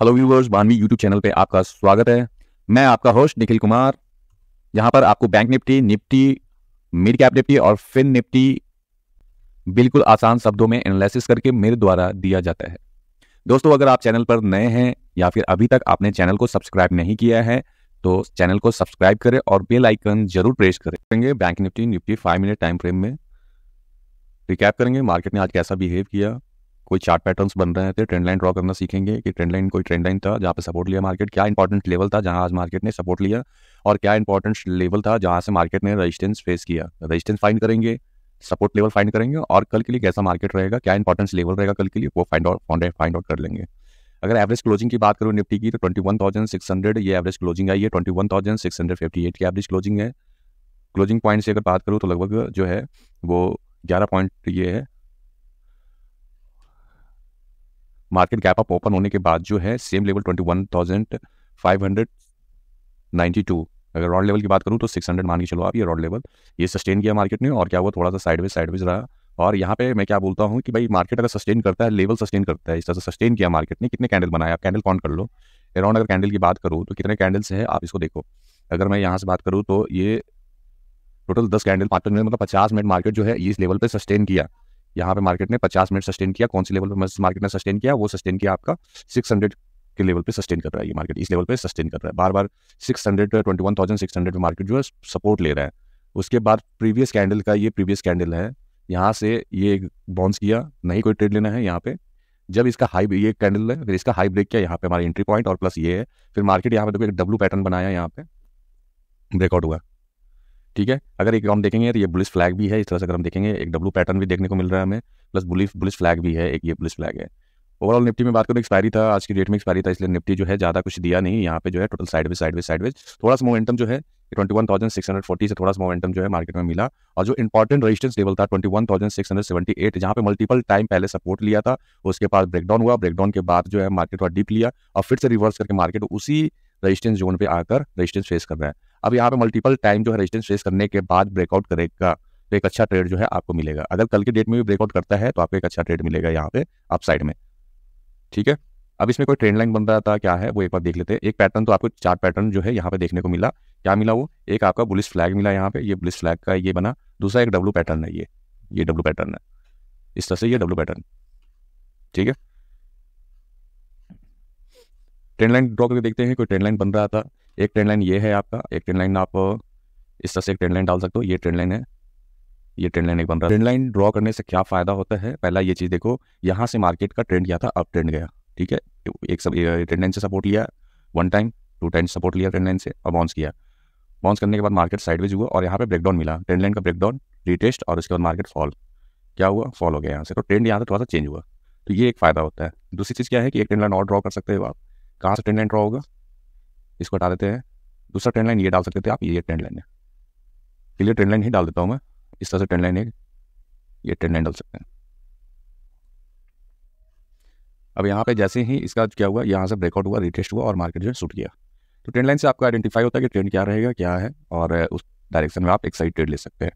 hello viewers Banvi YouTube channel पे आपका स्वागत है मैं आपका होस्ट निखिल कुमार यहाँ पर आपको bank Nifty Nifty mid cap Nifty और फिन निफ्टी बिल्कुल आसान शब्दों में एनालिसिस करके मेरे द्वारा दिया जाता है दोस्तों अगर आप चैनल पर नए हैं या फिर अभी तक आपने चैनल को सब्सक्राइब नहीं किया है तो चैनल को सब्सक्राइब करें और बेल आइकन जरूर प्रेस करेंगे bank Nifty Nifty five minute time frame में रिकैप करेंगे मार्केट ने आज कैसा बिहेव किया कोई चार्ट पैटर्न्स बन रहे थे ट्रेंड लाइन ड्रॉ करना सीखेंगे कि ट्रेंड लाइन कोई ट्रेंड लाइन था जहाँ पे सपोर्ट लिया मार्केट क्या इंपॉर्टेंट लेवल था जहाँ आज मार्केट ने सपोर्ट लिया और क्या इंपॉर्टेंट लेवल था जहाँ से मार्केट ने रजिस्टेंस फेस किया रजिस्टेंस फाइंड करेंगे सपोर्ट लेवल फाइंड करेंगे और कल के लिए कैसा मार्केट रहेगा क्या इंपॉर्टेंस लेवल रहेगा कल के लिए वो फाइंड आउट फाइंड आउट कर लेंगे अगर एवरेज क्लोजिंग की बात करो निफ्टी की तो twenty one thousand six hundred ये एवरेज क्लोजिंग आई है twenty one thousand six hundred fifty eight की एवरेज क्लोजिंग है क्लोजिंग पॉइंट से अगर बात करूँ तो लगभग जो है वो ग्यारह पॉइंट ये है मार्केट गैप अप ओपन होने के बाद जो है same level twenty one thousand five hundred ninety two अगर रॉड लेवल की बात करूँ तो सिक्स हंड्रेड मान के चलो आप ये रॉड लेवल ये सस्टेन किया मार्केट ने और क्या हुआ थोड़ा सा साइडवेज साइडवेज रहा और यहाँ पे मैं क्या बोलता हूँ कि भाई मार्केट अगर सस्टेन करता है लेवल सस्टेन करता है इस तरह से सस्टेन किया मार्केट ने कितने कैंडल बनाया आप कैंडल कौन कर लो अराउंड अगर कैंडल की बात करूँ तो कितने कैंडल्स हैं आप इसको देखो अगर मैं यहाँ से बात करूँ तो ये टोटल दस कैंडल पाँच मिनट मतलब पचास मिनट मार्केट जो है इस लेवल पर सस्टेन किया यहाँ पे मार्केट ने 50 मिनट सस्टेन किया कौन सी लेवल पे मार्केट ने सस्टेन किया वो सस्टेन किया आपका 600 के लेवल पे सस्टेन कर रहा है ये मार्केट इस लेवल पे सस्टेन कर रहा है बार बार six hundred twenty one thousand six hundred market जो है सपोर्ट ले रहा है उसके बाद प्रीवियस कैंडल का ये प्रीवियस कैंडल है यहाँ से ये बाउंस किया नहीं कोई ट्रेड लेना है यहाँ पे जब इसका हाई ये कैंडल है फिर इसका हाई ब्रेक किया यहाँ पे हमारा एंट्री पॉइंट और प्लस ये है फिर मार्केट यहाँ पे देखो एक डब्लू पैटर्न बनाया यहाँ पे ब्रेकआउट हुआ ठीक है अगर एक हम देखेंगे तो ये बुलिस फ्लैग भी है इस तरह से अगर हम देखेंगे एक डब्लू पैटर्न भी देखने को मिल रहा है हमें प्लस बुलिस बुलिस फ्लैग भी है एक ये बुलिस फ्लैग है ओवरऑल निफ्टी में बात करें एक्सपायरी था आज की डेट में एक्सपायरी था इसलिए निफ्टी जो है ज़्यादा कुछ दिया नहीं यहाँ पे जो है टोटल साइडवेज साइडवेज साइडवेज थोड़ा सा मोमेंटम जो है twenty one thousand six hundred forty से थोड़ा सा मोमेंटम जो है मार्केट में मिला और जो इंपॉर्टेंट रेजिस्टेंस लेवल था एट जहां पे मल्टीपल टाइम पहले सपोर्ट लिया था उसके बाद ब्रेकडाउन हुआ ब्रेकडाउन के बाद जो है मार्केट थोड़ा डीप लिया और फिर से रिवर्स करके मार्केट उसी रेजिस्टेंस जोन पे आकर रेजिस्टेंस फेस कर रहा है अब यहाँ पे मल्टीपल टाइम जो है रेजिस्टेंस फेस करने के बाद ब्रेकआउट करेगा तो एक अच्छा ट्रेड जो है आपको मिलेगा अगर कल के डेट में भी ब्रेकआउट करता है तो आपको एक अच्छा ट्रेड मिलेगा यहाँ पे अप साइड में ठीक है अब इसमें कोई ट्रेंड लाइन बन रहा था क्या है वो एक बार देख लेते हैं एक पैटर्न तो आपको चार पैटर्न जो है यहाँ पे देखने को मिला क्या मिला वो एक आपका बुलिस फ्लैग मिला यहाँ पे ये बुलिस फ्लैग का ये बना दूसरा एक डब्लू पैटर्न है ये ये डब्लू पैटर्न है इस तरह से ये डब्लू पैटर्न ठीक है ट्रेंड लाइन ड्रॉ करके देखते हैं कोई ट्रेंड लाइन बन रहा था एक ट्रेंड लाइन ये है आपका एक ट्रेंड लाइन आप इस तरह से एक ट्रेंड लाइन डाल सकते हो ये ट्रेंड लाइन है ये ट्रेंड लाइन एक बन रहा है ट्रेंड लाइन ड्रॉ करने से क्या फ़ायदा होता है पहला ये चीज़ देखो यहाँ से मार्केट का ट्रेंड क्या था अब ट्रेंड गया ठीक है एक सब ट्रेंड लाइन से सपोर्ट लिया one time to time support लिया ट्रेंड लाइन से और बाउंस किया बाउंस करने के बाद मार्केट साइडवेज हुआ और यहाँ पे ब्रेकडाउन मिला ट्रेंड लाइन का ब्रेकडाउन रिटेस्ट और उसके बाद मार्केट फॉल क्या हुआ फॉल हो गया यहाँ से तो ट्रेंड यहाँ से थोड़ा सा चेंज हुआ तो ये एक फ़ायदा होता है दूसरी चीज़ क्या है कि एक ट्रेंड लाइन और ड्रॉ कर सकते हो आप कहाँ से ट्रेंड लाइन ड्रॉ होगा इसको हटा देते हैं दूसरा ट्रेंड लाइन ये डाल सकते थे आप ये ट्रेंड लाइन है क्लियर ट्रेंड लाइन ही डाल देता हूँ मैं इस तरह से ट्रेंड लाइन है ये ट्रेंड लाइन डाल सकते हैं अब यहाँ पे जैसे ही इसका क्या हुआ यहाँ से ब्रेकआउट हुआ रिटेस्ट हुआ और मार्केट जो है सूट गया तो ट्रेंड लाइन से आपको आइडेंटिफाई होता है कि ट्रेंड क्या रहेगा क्या है और उस डायरेक्शन में आप एक साइड ट्रेड ले सकते हैं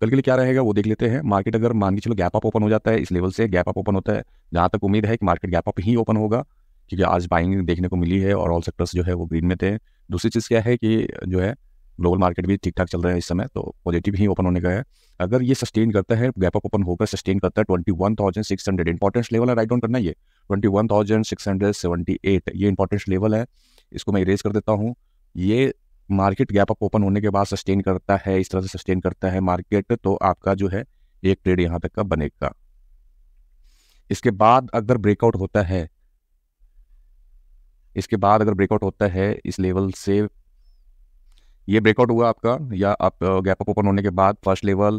कल के लिए क्या रहेगा वो देख लेते हैं मार्केट अगर मान के चलो गैप अप ओपन हो जाता है इस लेवल से गैप अप ओपन होता है जहाँ तक उम्मीद है कि मार्केट गैप अप ही ओपन होगा क्योंकि आज बाइंग देखने को मिली है और ऑल सेक्टर्स जो है वो ग्रीन में थे दूसरी चीज़ क्या है कि जो है ग्लोबल मार्केट भी ठीक ठाक चल रहा है इस समय तो पॉजिटिव ही ओपन होने का है अगर ये सस्टेन करता है गैप अप ओपन होकर सस्टेन करता है twenty one thousand six hundred importance level है राइट डाउन करना ये twenty one thousand six hundred seventy eight ये इंपॉर्टेंस लेवल है इसको मैं इरेज कर देता हूँ ये मार्केट गैप अप ओपन होने के बाद सस्टेन करता है इस तरह से सस्टेन करता है मार्केट तो आपका जो है एक ट्रेड यहाँ तक का बनेगा इसके बाद अगर ब्रेकआउट होता है इसके बाद अगर ब्रेकआउट होता है इस लेवल से ये ब्रेकआउट हुआ आपका या आप गैप अप ओपन होने के बाद first level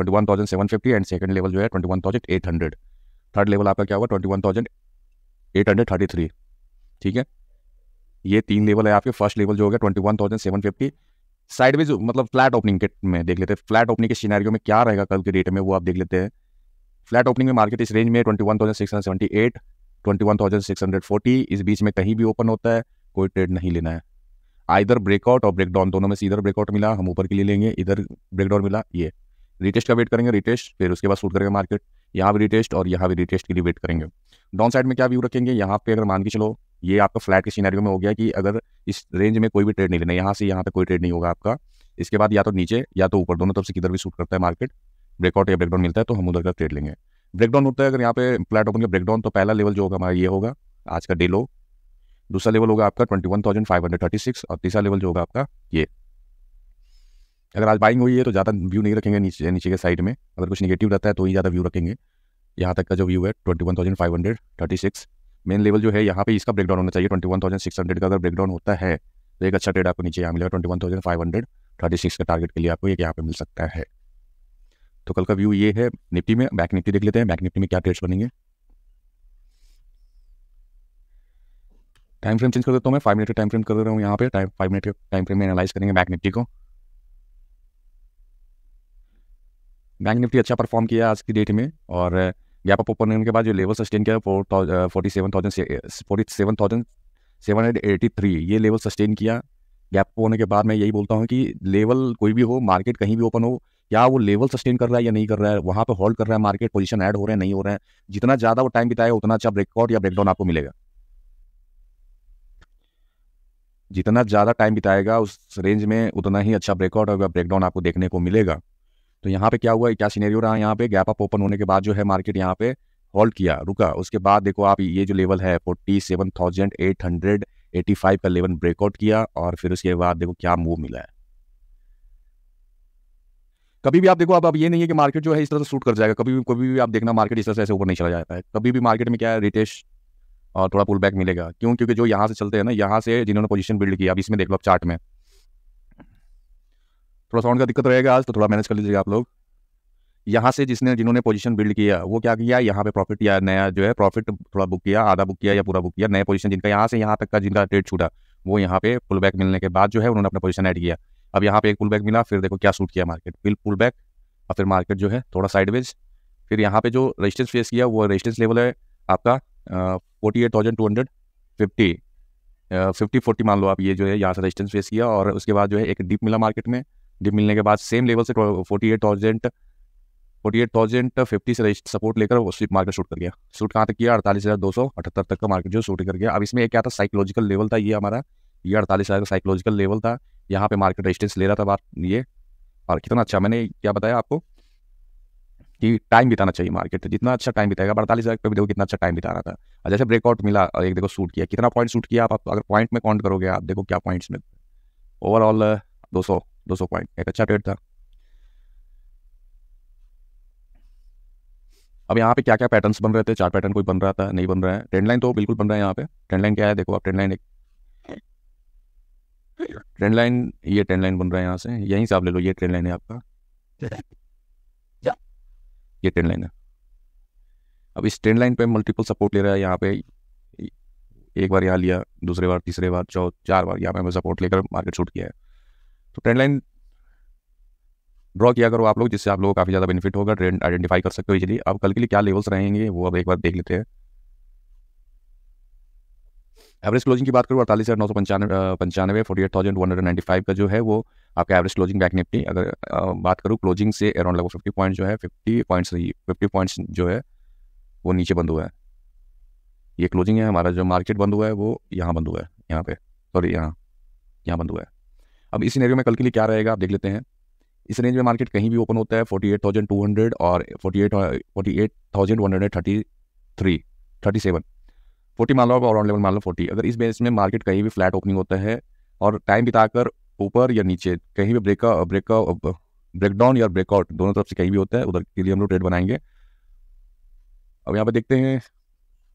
fifty and second level जो है 21,800 थर्ड लेवल आपका क्या हुआ थ्री ठीक है ये तीन लेवल है आपके फर्स्ट लेवल जो हो गया twenty one thousand seven fifty sideways मतलब फ्लैट ओपनिंग के में देख लेते हैं फ्लैट ओपनिंग के सिनेरियो में क्या रहेगा कल के डेट में वो आप देख लेते हैं फ्लैट ओपनिंग में मार्केट इस रेंज में twenty one thousand six hundred seventy eight twenty hundred forty इस बीच में कहीं भी ओपन होता है कोई ट्रेड नहीं लेना है आइधर ब्रेकआउट और ब्रेकडाउन दोनों में से इधर ब्रेकआउट मिला हम ऊपर के लिए लेंगे इधर ब्रेकडाउन मिला ये रिटेस्ट का वेट करेंगे रिटेस्ट फिर उसके बाद सूट करेंगे मार्केट यहाँ भी रिटेस्ट और यहाँ भी रिटेस्ट के लिए वेट करेंगे डाउन साइड में क्या व्यू रखेंगे यहाँ पे अगर मान के चलो ये आपका फ्लैट के सीनारियो में हो गया कि अगर इस रेंज में कोई भी ट्रेड नहीं लेना यहाँ से यहाँ तक कोई ट्रेड नहीं होगा आपका इसके बाद या तो नीचे या तो ऊपर दोनों तरफ से किधर भी सूट करता है मार्केट ब्रेकआउट या ब्रेकडाउन मिलता है तो हम उधर का ट्रेड लेंगे ब्रेकडाउन होता है अगर यहाँ पे फ्लैट ओपन का ब्रेकडाउन तो पहला लेवल जो होगा हमारा ये होगा आज का डे लो दूसरा लेवल होगा आपका twenty one thousand five hundred thirty six और तीसरा लेवल जो होगा आपका ये अगर आज बाइंग हुई है तो ज़्यादा व्यू नहीं रखेंगे नीचे नीचे के साइड में अगर कुछ निगेटिव रहता है तो ही ज़्यादा व्यू रखेंगे यहाँ तक का जो व्यू है twenty one thousand five hundred thirty six main level जो है यहाँ पे इसका ब्रेकडाउन होना चाहिए twenty one thousand six hundred का अगर ब्रेकडाउन होता है तो एक अच्छा ट्रेड आपको नीचे यहाँ मिलेगा twenty one thousand five hundred thirty six का टारगेट के लिए आपको एक यहाँ पे मिल सकता है तो कल का व्यू ये है निफ्टी में बैंक निफ्टी देख लेते हैं बैंक निफ्टी में क्या ट्रेड्स बनेंगे टाइम फ्रेम चेंज कर देता हूँ मैं फाइव मिनट का टाइम फ्रेम कर दे रहा हूँ यहाँ पे time five minute time frame में एनालाइज करेंगे बैंक निफ्टी को बैंक निफ्टी अच्छा परफॉर्म किया आज की डेट में और गैप अप ओपन होने के बाद जो लेवल सस्टेन किया forty seven thousand forty seven thousand seven hundred eighty three ये लेवल सस्टेन किया गैप होने के बाद मैं यही बोलता हूँ कि लेवल कोई भी हो मार्केट कहीं भी ओपन हो क्या वो लेवल सस्टेन कर रहा है या नहीं कर रहा है वहां पर होल्ड कर रहा है मार्केट पोजीशन ऐड हो रहे हैं नहीं हो रहे हैं जितना ज्यादा वो टाइम बिताएगा उतना अच्छा ब्रेकआउट या ब्रेकडाउन आपको मिलेगा जितना ज्यादा टाइम बिताएगा उस रेंज में उतना ही अच्छा ब्रेकआउट और ब्रेकडाउन आपको देखने को मिलेगा तो यहाँ पे क्या हुआ क्या सीनेरियो रहा यहाँ पे गैप अप ओपन होने के बाद जो है मार्केट यहाँ पे होल्ड किया रुका उसके बाद देखो आप ये जो लेवल है forty seven thousand eight hundred eighty five का लेवल ब्रेकआउट किया और फिर उसके बाद देखो क्या मूव मिला है कभी भी आप देखो अब अब ये नहीं है कि मार्केट जो है इस तरह से सूट कर जाएगा कभी भी कभी भी आप देखना मार्केट इस तरह से ऐसे ऊपर नहीं चला जाता है कभी भी मार्केट में क्या है रिटेश और थोड़ा पुल बैक मिलेगा क्यों क्योंकि जो यहाँ से चलते हैं ना यहाँ से जिन्होंने पोजिशन बिल्ड किया अब इसमें देख लो आप चार्ट में थोड़ा साउंड का दिक्कत रहेगा आज तो थोड़ा मैनेज कर लीजिएगा आप लोग यहाँ से जिसने जिन्होंने पोजीशन बिल्ड किया वो क्या किया यहाँ पे प्रॉफिट या नया जो है प्रॉफिट थोड़ा बुक किया आधा बुक किया या पूरा बुक किया नए पोजीशन जिनका यहाँ से यहाँ तक का जिनका ट्रेड छूटा वो यहाँ पे पुल बैक मिलने के बाद जो है उन्होंने अपना पोजीशन ऐड किया अब यहाँ पे एक पुल बैक मिला फिर देखो क्या सूट किया मार्केट फिर पुल बैक और फिर मार्केट जो है थोड़ा साइडवेज फिर यहाँ पे जो रेजिस्टेंस फेस किया वो रेजिस्टेंस लेवल है आपका forty eight thousand two hundred fifty fifty forty मान लो आप ये जो है यहाँ से रेजिस्टेंस फेस किया और उसके बाद जो है एक डिप मिला मार्केट में डिप मिलने के बाद सेम लेवल से forty eight thousand forty eight thousand fifty से सपोर्ट लेकर वो स्वीप मार्केट शूट कर गया शूट कहाँ तक किया अड़तालीस हज़ार दो सौ अठहत्तर तक का मार्केट जो शूट कर गया अब इसमें एक क्या था साइकोलॉजिकल लेवल था ये हमारा ये अड़तालीस हज़ार का साइकोलॉजिकल लेवल था यहाँ पे मार्केट रजिस्टेंस ले रहा था बात ये और कितना अच्छा मैंने क्या बताया आपको कि टाइम बिताना चाहिए मार्केट तो जितना अच्छा टाइम बिताएगा अड़तालीस हज़ार पे भी देखो कितना अच्छा टाइम बिता रहा था और जैसे ब्रेकआउट मिला और एक देखो सूट किया कितना पॉइंट सूट किया आप, आप अगर पॉइंट में काउंट करोगे आप देखो क्या पॉइंट्स में ओवरऑल दो सौ दो सौ पॉइंट एक अच्छा ट्रेड था अब यहाँ पे क्या क्या पैटर्न्स बन रहे थे चार पैटर्न कोई बन रहा था नहीं बन रहा है ट्रेंड लाइन तो बिल्कुल बन रहा है यहाँ पे ट्रेंड लाइन क्या है देखो आप ट्रेंड लाइन एक ट्रेन लाइन ये ट्रेन लाइन बन रहा है यहाँ से यहीं से आप ले लो ये ट्रेन लाइन है आपका ये ट्रेन लाइन है अब इस ट्रेन लाइन पे मल्टीपल सपोर्ट ले रहा है यहाँ पे एक बार यहाँ लिया दूसरे बार तीसरे बार चौथ चार बार यहाँ पे हमें सपोर्ट लेकर मार्केट शूट किया है तो ट्रेंड लाइन ड्रॉ किया करो आप लोग जिससे आप लोगों काफ़ी ज़्यादा बेनिफिट होगा ट्रेंड आइडेंटिफाई कर सकते हो इजीली अब कल के लिए क्या लेवल्स रहेंगे वो अब एक बार देख लेते हैं एवरेज क्लोजिंग की बात करूँ अड़तालीस हज़ार नौ सौ पंचानवे पंचानवे forty eight thousand one hundred ninety five का जो है वो आपका एवरेज क्लोजिंग बैंक निफ्टी अगर बात करूँ क्लोजिंग से अराउंड लगभग फिफ्टी पॉइंट जो है फिफ्टी पॉइंट्स फिफ्टी पॉइंट्स जो है वो नीचे बंद हुआ है ये क्लोजिंग है हमारा जो मार्केट बंद हुआ है वो यहाँ बंद हुआ है यहाँ पे सॉरी यहाँ यहाँ बंद हुआ है अब इस सिनेरियो में कल के लिए क्या रहेगा आप देख लेते हैं इस रेंज में मार्केट कहीं भी ओपन होता है forty eight thousand two hundred और forty eight forty eight thousand one hundred thirty three thirty seven forty मान लो और लेवल मान लो फोर्टी अगर इस बेस में मार्केट कहीं भी फ्लैट ओपनिंग होता है और टाइम बिताकर ऊपर या नीचे कहीं भी ब्रेक ब्रेक ब्रेकडाउन या ब्रेकआउट दोनों तरफ से कहीं भी होता है उधर के लिए हम लोग ट्रेड बनाएंगे अब यहाँ पे देखते हैं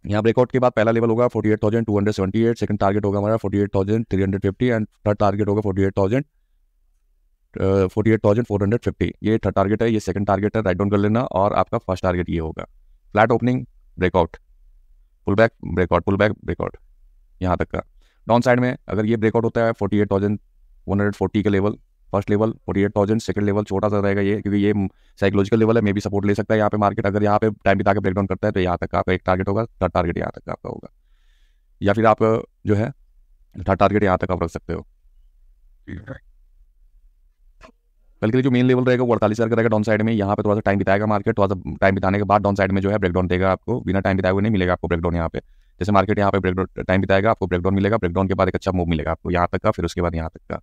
यहाँ ब्रेकआउट के बाद पहला लेवल होगा forty eight thousand two hundred seventy eight second target होगा हमारा forty eight thousand three hundred fifty and third target होगा forty eight thousand forty eight thousand four hundred fifty ये थर्ड टारगेट है ये सेकंड टारगेट है right down कर लेना और आपका फर्स्ट टारगेट ये होगा flat opening breakout pull back breakout pull back breakout यहाँ तक का डाउन साइड में अगर ये ब्रेकआउट होता है forty eight thousand one hundred forty का level first level forty eight thousand second level छोटा सा रहेगा ये क्योंकि ये साइकोलॉजिकल लेवल है मे भी सपोर्ट ले सकता है यहाँ पे मार्केट अगर यहाँ पे टाइम बिता के ब्रेकडाउन करता है तो यहाँ तक का आपका एक टारगेट होगा थर्ड टारगेट यहाँ तक का आपका होगा या फिर आप जो है थर्ड टारगेट यहाँ तक आप रख सकते हो ठीक है कल के लिए जो मेन लेवल रहेगा वो अड़तालीस हज़ार का रहेगा डाउन साइड में यहाँ पे थोड़ा सा टाइम बिताएगा मार्केट थोड़ा सा टाइम बिताने के बाद डाउन साइड में जो है ब्रेकडाउन देगा आपको बिना टाइम बिताए हुए नहीं मिलेगा आपको ब्रेकडाउन यहाँ पे जैसे मार्केट यहाँ पे ब्रेक टाइम बिताएगा आपको ब्रेकडाउन मिलेगा ब्रेकडाउन के बाद एक अच्छा मूव मिलेगा आपको यहाँ तक का फिर उसके बाद यहाँ तक का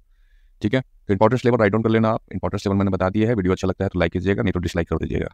ठीक है तो इंपॉर्टेंस लेवल राइट डाउन कर लेना आप इंपॉर्टेंस लेवल मैंने बता दिया है वीडियो अच्छा लगता है तो लाइक कीजिएगा नहीं तो डिसलाइक कर दीजिएगा